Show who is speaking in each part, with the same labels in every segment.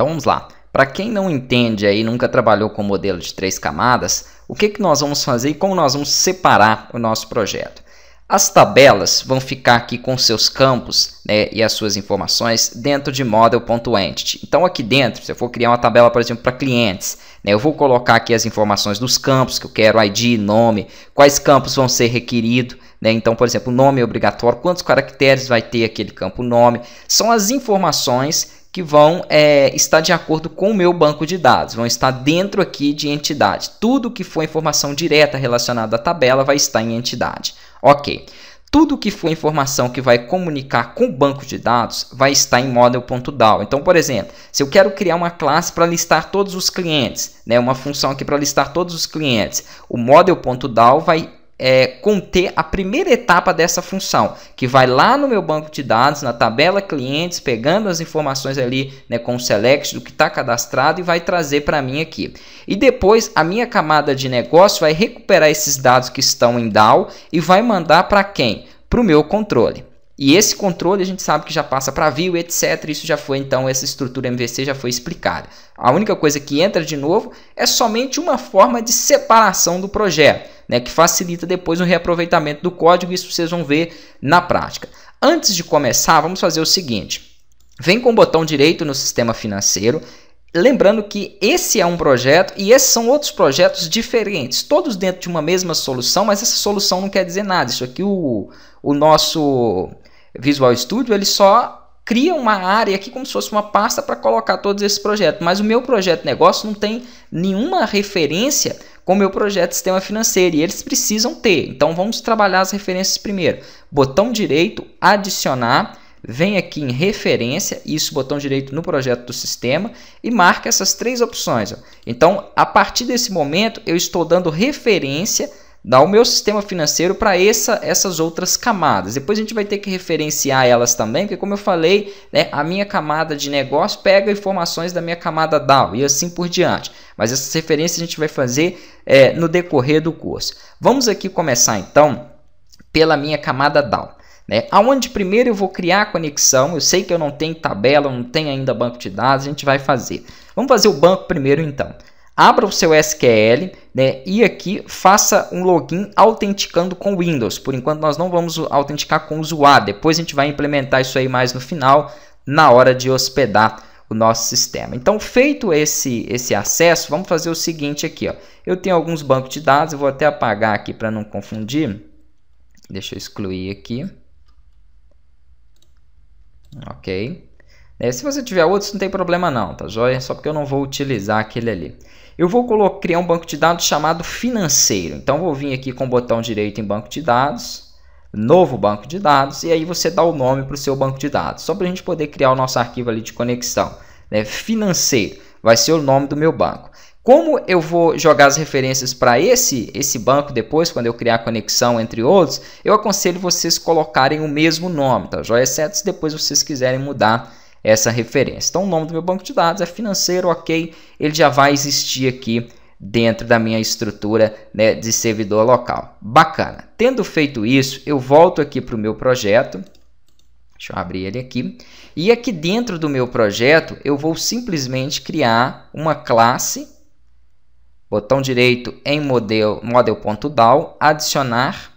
Speaker 1: Então vamos lá. Para quem não entende aí, nunca trabalhou com modelo de três camadas, o que, que nós vamos fazer e como nós vamos separar o nosso projeto? As tabelas vão ficar aqui com seus campos né, e as suas informações dentro de model.entity. Então aqui dentro, se eu for criar uma tabela, por exemplo, para clientes, né, eu vou colocar aqui as informações dos campos que eu quero, ID, nome, quais campos vão ser requeridos. Né? Então, por exemplo, nome é obrigatório, quantos caracteres vai ter aquele campo nome. São as informações que vão é, estar de acordo com o meu banco de dados, vão estar dentro aqui de entidade. Tudo que for informação direta relacionada à tabela vai estar em entidade. Ok. Tudo que for informação que vai comunicar com o banco de dados vai estar em model.dao. Então, por exemplo, se eu quero criar uma classe para listar todos os clientes, né, uma função aqui para listar todos os clientes, o model.dao vai é, conter a primeira etapa dessa função, que vai lá no meu banco de dados, na tabela clientes, pegando as informações ali né, com o select do que está cadastrado e vai trazer para mim aqui. E depois a minha camada de negócio vai recuperar esses dados que estão em DAO e vai mandar para quem? Para o meu controle. E esse controle a gente sabe que já passa para view, etc. Isso já foi, então, essa estrutura MVC já foi explicada. A única coisa que entra de novo é somente uma forma de separação do projeto, né, que facilita depois o reaproveitamento do código. Isso vocês vão ver na prática. Antes de começar, vamos fazer o seguinte. Vem com o botão direito no sistema financeiro, Lembrando que esse é um projeto e esses são outros projetos diferentes, todos dentro de uma mesma solução, mas essa solução não quer dizer nada. Isso aqui o, o nosso Visual Studio, ele só cria uma área aqui como se fosse uma pasta para colocar todos esses projetos. Mas o meu projeto negócio não tem nenhuma referência com o meu projeto sistema financeiro e eles precisam ter. Então vamos trabalhar as referências primeiro. Botão direito, adicionar, vem aqui em referência, isso botão direito no projeto do sistema e marca essas três opções. Então a partir desse momento eu estou dando referência dar o meu sistema financeiro para essa, essas outras camadas. Depois a gente vai ter que referenciar elas também, porque como eu falei, né, a minha camada de negócio pega informações da minha camada DAO e assim por diante. Mas essas referências a gente vai fazer é, no decorrer do curso. Vamos aqui começar então pela minha camada DAO. Né? Aonde primeiro eu vou criar a conexão, eu sei que eu não tenho tabela, não tenho ainda banco de dados, a gente vai fazer. Vamos fazer o banco primeiro então abra o seu SQL né, e aqui faça um login autenticando com Windows. Por enquanto, nós não vamos autenticar com o usuário. Depois a gente vai implementar isso aí mais no final, na hora de hospedar o nosso sistema. Então, feito esse, esse acesso, vamos fazer o seguinte aqui. Ó. Eu tenho alguns bancos de dados, eu vou até apagar aqui para não confundir. Deixa eu excluir aqui. Ok. É, se você tiver outros, não tem problema não, tá joia? Só porque eu não vou utilizar aquele ali. Eu vou criar um banco de dados chamado financeiro. Então, vou vir aqui com o botão direito em banco de dados, novo banco de dados, e aí você dá o nome para o seu banco de dados. Só para a gente poder criar o nosso arquivo ali de conexão. Né? Financeiro vai ser o nome do meu banco. Como eu vou jogar as referências para esse, esse banco depois, quando eu criar a conexão entre outros, eu aconselho vocês colocarem o mesmo nome, tá joia? Exceto se depois vocês quiserem mudar essa referência. Então, o nome do meu banco de dados é financeiro, ok, ele já vai existir aqui dentro da minha estrutura né, de servidor local. Bacana. Tendo feito isso, eu volto aqui para o meu projeto. Deixa eu abrir ele aqui. E aqui dentro do meu projeto, eu vou simplesmente criar uma classe. Botão direito em model, model.dal, adicionar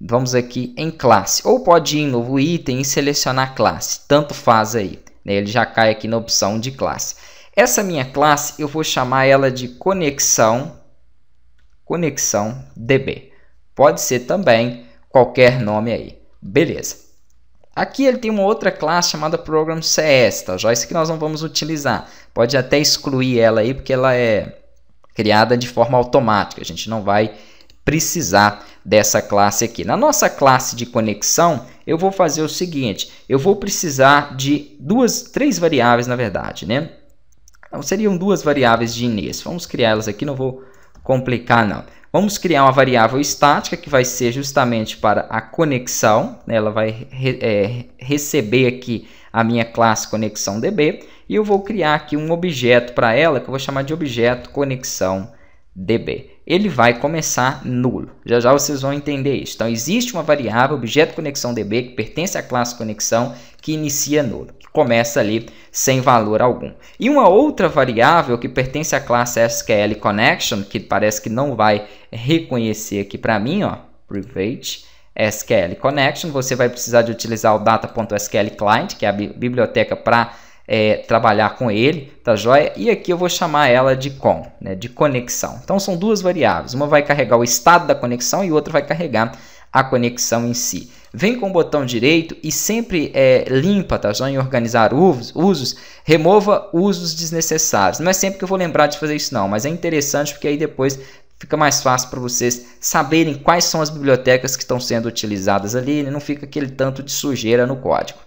Speaker 1: Vamos aqui em classe. Ou pode ir em novo item e selecionar classe. Tanto faz aí. Né? Ele já cai aqui na opção de classe. Essa minha classe, eu vou chamar ela de conexão, conexão DB. Pode ser também qualquer nome aí. Beleza. Aqui ele tem uma outra classe chamada Program CS, tá? Já é isso que nós não vamos utilizar. Pode até excluir ela aí, porque ela é criada de forma automática. A gente não vai precisar dessa classe aqui. Na nossa classe de conexão, eu vou fazer o seguinte, eu vou precisar de duas, três variáveis, na verdade, né? Então, seriam duas variáveis de início. Vamos criá-las aqui, não vou complicar não. Vamos criar uma variável estática que vai ser justamente para a conexão. Né? Ela vai re, é, receber aqui a minha classe conexão DB. E eu vou criar aqui um objeto para ela que eu vou chamar de objeto conexão DB ele vai começar nulo. Já já vocês vão entender isso. Então, existe uma variável, objeto conexão DB, que pertence à classe conexão, que inicia nulo, que começa ali sem valor algum. E uma outra variável que pertence à classe SQL connection, que parece que não vai reconhecer aqui para mim, ó, private SQL connection, você vai precisar de utilizar o Data.SQLClient que é a biblioteca para é, trabalhar com ele, tá joia? E aqui eu vou chamar ela de com, né, de conexão. Então são duas variáveis, uma vai carregar o estado da conexão e outra vai carregar a conexão em si. Vem com o botão direito e sempre é, limpa, tá joia? Em organizar usos, usos, remova usos desnecessários. Não é sempre que eu vou lembrar de fazer isso não, mas é interessante porque aí depois fica mais fácil para vocês saberem quais são as bibliotecas que estão sendo utilizadas ali, né? não fica aquele tanto de sujeira no código.